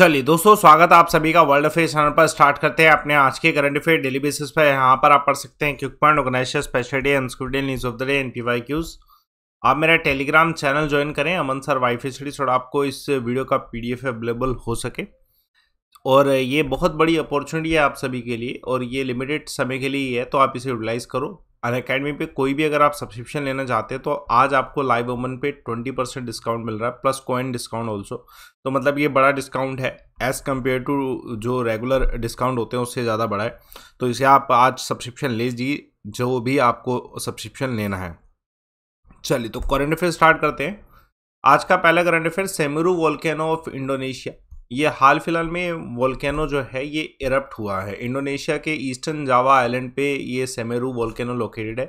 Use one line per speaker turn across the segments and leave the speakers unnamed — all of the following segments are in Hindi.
चलिए दोस्तों स्वागत है आप सभी का वर्ल्ड अफेयर चैनल पर स्टार्ट करते हैं अपने आज के करंट अफेयर डेली बेसिस पर यहाँ पर आप पढ़ सकते हैं quick point organisation special day unscripted news of the day एन पी क्यूज आप मेरा टेलीग्राम चैनल ज्वाइन करें अमन सर वाईफाई स्टडी थोड़ा आपको इस वीडियो का पी अवेलेबल हो सके और ये बहुत बड़ी अपॉर्चुनिटी है आप सभी के लिए और ये लिमिटेड समय के लिए है तो आप इसे यूटिलाइज़ करो अन अकेडमी पे कोई भी अगर आप सब्सक्रिप्शन लेना चाहते हैं तो आज आपको लाइव ओमन पे ट्वेंटी परसेंट डिस्काउंट मिल रहा है प्लस कॉइन डिस्काउंट ऑल्सो तो मतलब ये बड़ा डिस्काउंट है एज़ कम्पेयर टू जो रेगुलर डिस्काउंट होते हैं उससे ज़्यादा बड़ा है तो इसे आप आज सब्सक्रिप्शन ले लीजिए जो भी आपको सब्सक्रिप्शन लेना है चलिए तो करंट अफेयर स्टार्ट करते हैं आज का पहला current affair Semeru volcano of Indonesia ये हाल फिलहाल में वोल्केनो जो है ये इरप्ट हुआ है इंडोनेशिया के ईस्टर्न जावा आइलैंड पे ये सेमेरू वोल्केनो लोकेटेड है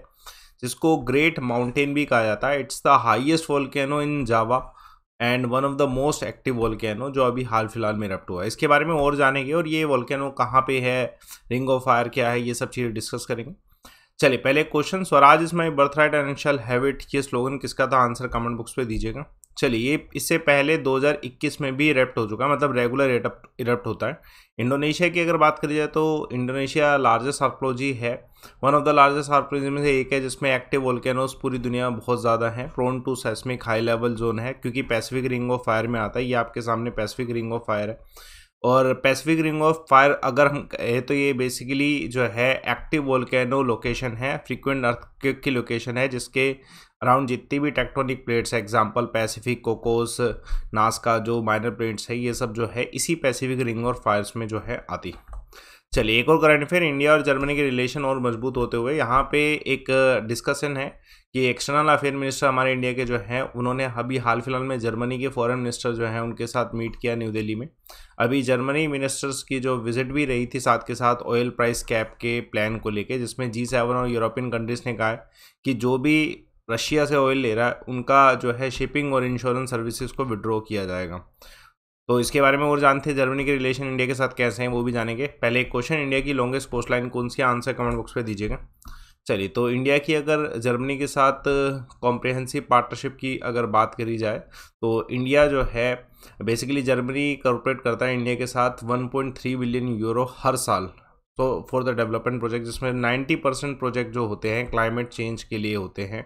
जिसको ग्रेट माउंटेन भी कहा जाता है it's the highest volcano in Java and one of the most active volcano जो अभी हाल फिलहाल में इरप्ट हुआ है इसके बारे में और जानेंगे और ये वोल्केनो कहाँ पर है रिंग ऑफ फायर क्या है ये सब चीज़ें डिस्कस करेंगे चलिए पहले question Swaraj is my birthright and have have it ये स्लोगन किसका था आंसर कमेंट बॉक्स पे दीजिएगा चलिए ये इससे पहले 2021 में भी इरप्ट हो चुका है मतलब रेगुलर इरप्ट होता है इंडोनेशिया की अगर बात करी जाए तो इंडोनेशिया लार्जेस्ट आर्कोलॉजी है वन ऑफ द लार्जेस्ट आर्कोलॉजी में से एक है जिसमें एक्टिव वोल्केनोज पूरी दुनिया में बहुत ज़्यादा है prone to seismic high level zone है क्योंकि पैसिफिक रिंग ऑफ फायर में आता है ये आपके सामने पैसिफिक रिंग ऑफ फायर है और पैसिफिक रिंग ऑफ फायर अगर हम कहें तो ये बेसिकली जो है एक्टिव वोल्केनो लोकेशन है फ्रीक्वेंट अर्थ की लोकेशन है जिसके अराउंड जितनी भी टेक्टोनिक प्लेट्स है एग्जांपल पैसिफिक कोकोस नास्का जो माइनर प्लेट्स है ये सब जो है इसी पैसिफिक रिंग और फायर्स में जो है आती है चलिए एक और करंट अफेयर इंडिया और जर्मनी के रिलेशन और मजबूत होते हुए यहाँ पे एक डिस्कशन है कि एक्सटर्नल अफेयर मिनिस्टर हमारे इंडिया के जो हैं उन्होंने अभी हाल फिलहाल में जर्मनी के फॉरेन मिनिस्टर जो हैं उनके साथ मीट किया न्यू दिल्ली में अभी जर्मनी मिनिस्टर्स की जो विजिट भी रही थी साथ के साथ ऑयल प्राइस कैप के प्लान को लेकर जिसमें जी सेवन और यूरोपियन कंट्रीज़ ने कहा है कि जो भी रशिया से ऑयल ले रहा है उनका जो है शिपिंग और इंश्योरेंस सर्विसेज को विड्रॉ किया जाएगा तो इसके बारे में और जानते हैं जर्मनी के रिलेशन इंडिया के साथ कैसे हैं वो भी जानेंगे पहले एक क्वेश्चन इंडिया की लॉन्गेस्ट कोस्ट लाइन कौन सी आंसर कमेंट बॉक्स पर दीजिएगा चलिए तो इंडिया की अगर जर्मनी के साथ कॉम्प्रिहेंसिव uh, पार्टनरशिप की अगर बात करी जाए तो इंडिया जो है बेसिकली जर्मनी कॉरपोरेट करता है इंडिया के साथ 1.3 बिलियन यूरो हर साल तो फॉर द डेवलपमेंट प्रोजेक्ट जिसमें 90 परसेंट प्रोजेक्ट जो होते हैं क्लाइमेट चेंज के लिए होते हैं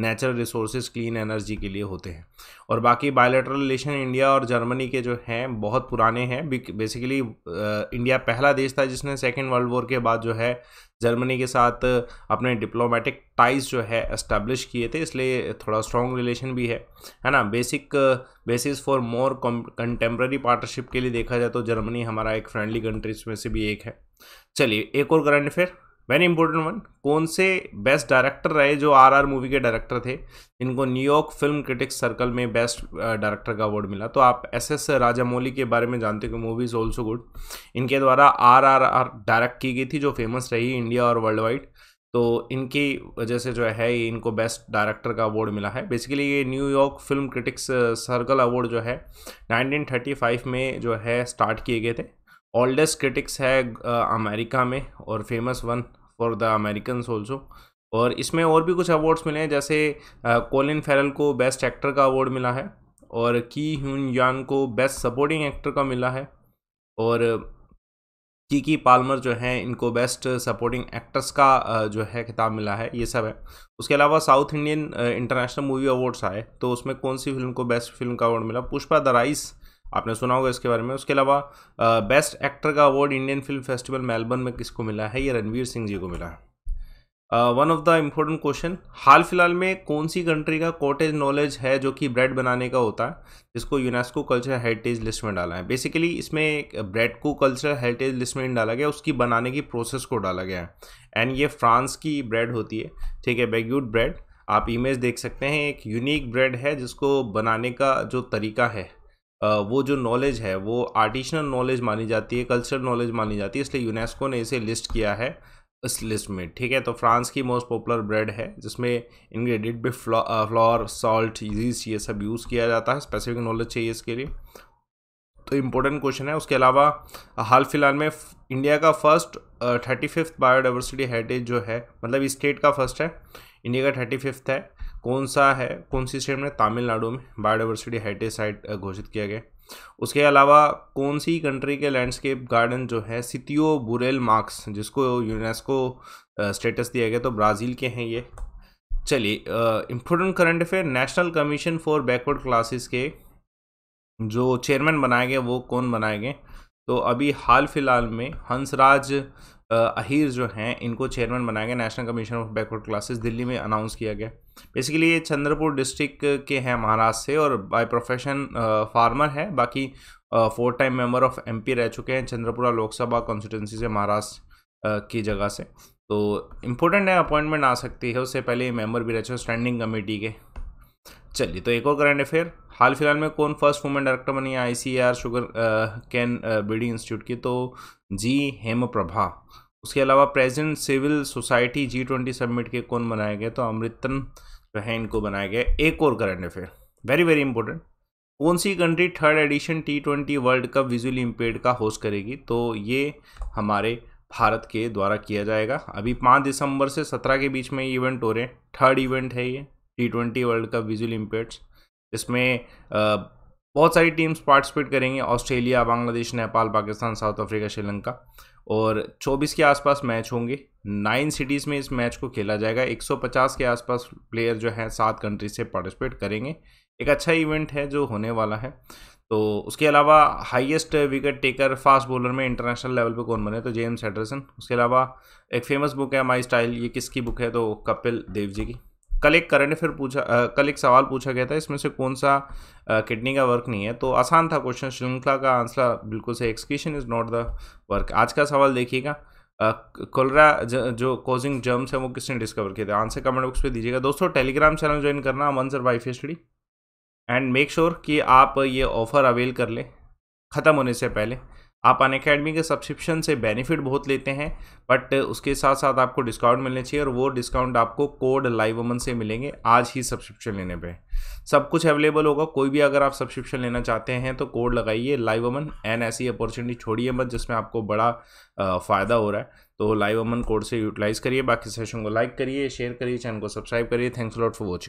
नेचुरल रिसोर्सेज क्लीन एनर्जी के लिए होते हैं और बाकी बायोलेटरल रिलेशन इंडिया और जर्मनी के जो हैं बहुत पुराने हैं बेसिकली इंडिया पहला देश था जिसने सेकेंड वर्ल्ड वॉर के बाद जो है जर्मनी के साथ अपने डिप्लोमेटिक टाइज जो है इस्टेब्लिश किए थे इसलिए थोड़ा स्ट्रॉन्ग रिलेशन भी है है ना basic basis for more contemporary partnership के लिए देखा जाए तो जर्मनी हमारा एक फ्रेंडली कंट्रीज में से भी एक है चलिए एक और current affair very important one कौन से बेस्ट डायरेक्टर रहे जो आर आर मूवी के डायरेक्टर थे इनको न्यूयॉर्क फिल्म क्रिटिक्स सर्कल में बेस्ट डायरेक्टर का अवार्ड मिला तो आप एस एस राजामौली के बारे में जानते हो मूवी इज़ ऑल्सो गुड इनके द्वारा आर आर आर डायरेक्ट की गई थी जो फेमस रही इंडिया और वर्ल्ड वाइड तो इनकी वजह से जो है ये इनको बेस्ट डायरेक्टर का अवार्ड मिला है बेसिकली ये New York film critics circle award जो है 1935 में जो है स्टार्ट किए गए थे ओल्डेस्ट क्रिटिक्स है अमेरिका में और famous one for the American also और इसमें और भी कुछ अवार्ड्स मिले हैं जैसे कोलिन फेरल को बेस्ट एक्टर का अवार्ड मिला है और की ह्यून यान को बेस्ट सपोर्टिंग एक्टर का मिला है और की की पालमर जो है इनको बेस्ट सपोर्टिंग एक्ट्रेस का जो है खिताब मिला है ये सब है उसके अलावा South Indian international movie awards आए तो उसमें कौन सी फिल्म को बेस्ट फिल्म का अवार्ड मिला पुष्पा द राइस आपने सुना होगा इसके बारे में उसके अलावा बेस्ट एक्टर का award Indian film festival Melbourne में किसको मिला है ये रणवीर सिंह जी को मिला है one of the important question हाल फिलहाल में कौन सी कंट्री का कॉटेज नॉलेज है जो कि ब्रेड बनाने का होता है जिसको यूनेस्को कल्चर हेरिटेज लिस्ट में डाला है बेसिकली इसमें ब्रेड को कल्चर हेरिटेज लिस्ट में डाला गया उसकी बनाने की प्रोसेस को डाला गया है एंड ये फ्रांस की ब्रेड होती है ठीक है बेग्यूट ब्रेड आप इमेज देख सकते हैं एक यूनिक ब्रेड है जिसको बनाने का जो तरीका है वो जो नॉलेज है वो आर्टिशनल नॉलेज मानी जाती है कल्चरल नॉलेज मानी जाती है इसलिए यूनेस्को ने इसे लिस्ट किया है इस लिस्ट में ठीक है तो फ्रांस की मोस्ट पॉपुलर ब्रेड है जिसमें इंग्रेडिएंट भी फ्लोर सॉल्ट यीस्ट ये सब यूज़ किया जाता है स्पेसिफिक नॉलेज चाहिए इसके लिए तो इम्पोर्टेंट क्वेश्चन है उसके अलावा हाल फिलहाल में इंडिया का first thirty fifth biodiversity heritage जो है मतलब स्टेट का फर्स्ट है इंडिया का थर्टी फिफ्थ है कौन सा है कौन सी स्टेट में तमिलनाडु में बायोडाइवर्सिटी हेरिटेज साइट घोषित किया गया उसके अलावा कौन सी कंट्री के लैंडस्केप गार्डन जो है सितियो बुरेल मार्क्स जिसको यूनेस्को स्टेटस दिया गया तो ब्राज़ील के हैं ये चलिए important current affair national commission for backward classes के जो चेयरमैन बनाए गए वो कौन बनाए गए तो अभी हाल फिलहाल में हंसराज अहीर जो हैं इनको चेयरमैन बनाया गया national commission of backward classes Delhi में अनाउंस किया गया बेसिकली ये चंद्रपुर डिस्ट्रिक्ट के हैं महाराष्ट्र से और बाय प्रोफेशन फार्मर है बाकी four time member of MP रह चुके हैं चंद्रपुरा लोकसभा कॉन्स्टिट्यूंसी से महाराष्ट्र की जगह से तो इम्पोर्टेंट है अपॉइंटमेंट आ सकती है उससे पहले मेंबर भी रह चुके स्टैंडिंग कमेटी के चलिए तो एक और करंट अफेयर हाल फिलहाल में कौन फर्स्ट वुमेन डायरेक्टर बनी है I sugarcane BD institute की तो जी हेम प्रभा उसके अलावा present civil society G twenty summit के कौन बनाए गए तो अमृतन जो है इनको बनाया गया एक और current affair very very important कौन सी country third edition T twenty world cup visually impaired का होस्ट करेगी तो ये हमारे भारत के द्वारा किया जाएगा अभी पाँच दिसंबर से सत्रह के बीच में ये इवेंट हो रहे हैं थर्ड इवेंट है ये T twenty world cup visual impacts इसमें बहुत सारी टीम्स पार्टिसिपेट करेंगे Australia Bangladesh Nepal Pakistan South Africa Sri Lanka और 24 के आसपास मैच होंगे नाइन सिटीज़ में इस मैच को खेला जाएगा 150 के आसपास प्लेयर जो हैं सात कंट्री से पार्टिसिपेट करेंगे एक अच्छा इवेंट है जो होने वाला है तो उसके अलावा highest wicket taker fast bowler में इंटरनेशनल लेवल पे कौन बने तो जेम्स एडरसन उसके अलावा एक फेमस बुक है माई स्टाइल ये किसकी बुक है तो कपिल देव जी की कल एक करंट फिर पूछा कल एक सवाल पूछा गया था इसमें से कौन सा किडनी का वर्क नहीं है तो आसान था क्वेश्चन श्रृंखला का आंसर बिल्कुल सही execution is not the work आज का सवाल देखिएगा कोलरा जो कोजिंग जर्म्स है वो किसने डिस्कवर किया था आंसर कमेंट बॉक्स पे दीजिएगा दोस्तों टेलीग्राम चैनल ज्वाइन करना हम answer by and make sure कि आप ये ऑफ़र अवेल कर लें ख़त्म होने से पहले आप अन अकेडमी के सब्सक्रिप्शन से बेनिफिट बहुत लेते हैं बट उसके साथ साथ आपको डिस्काउंट मिलने चाहिए और वो डिस्काउंट आपको कोड लाइव अमन से मिलेंगे आज ही सब्सक्रिप्शन लेने पे सब कुछ अवेलेबल होगा कोई भी अगर आप सब्सक्रिप्शन लेना चाहते हैं तो कोड लगाइए लाइव अमन एंड ऐसी अपॉर्चुनिटी छोड़िए मत जिसमें आपको बड़ा फ़ायदा हो रहा है तो लाइव अमन कोड से यूटिलाइज़ करिए बाकी सेशन को लाइक करिए शेयर करिए चैनल को सब्सक्राइब करिए थैंक्स लॉट फॉर वॉचिंग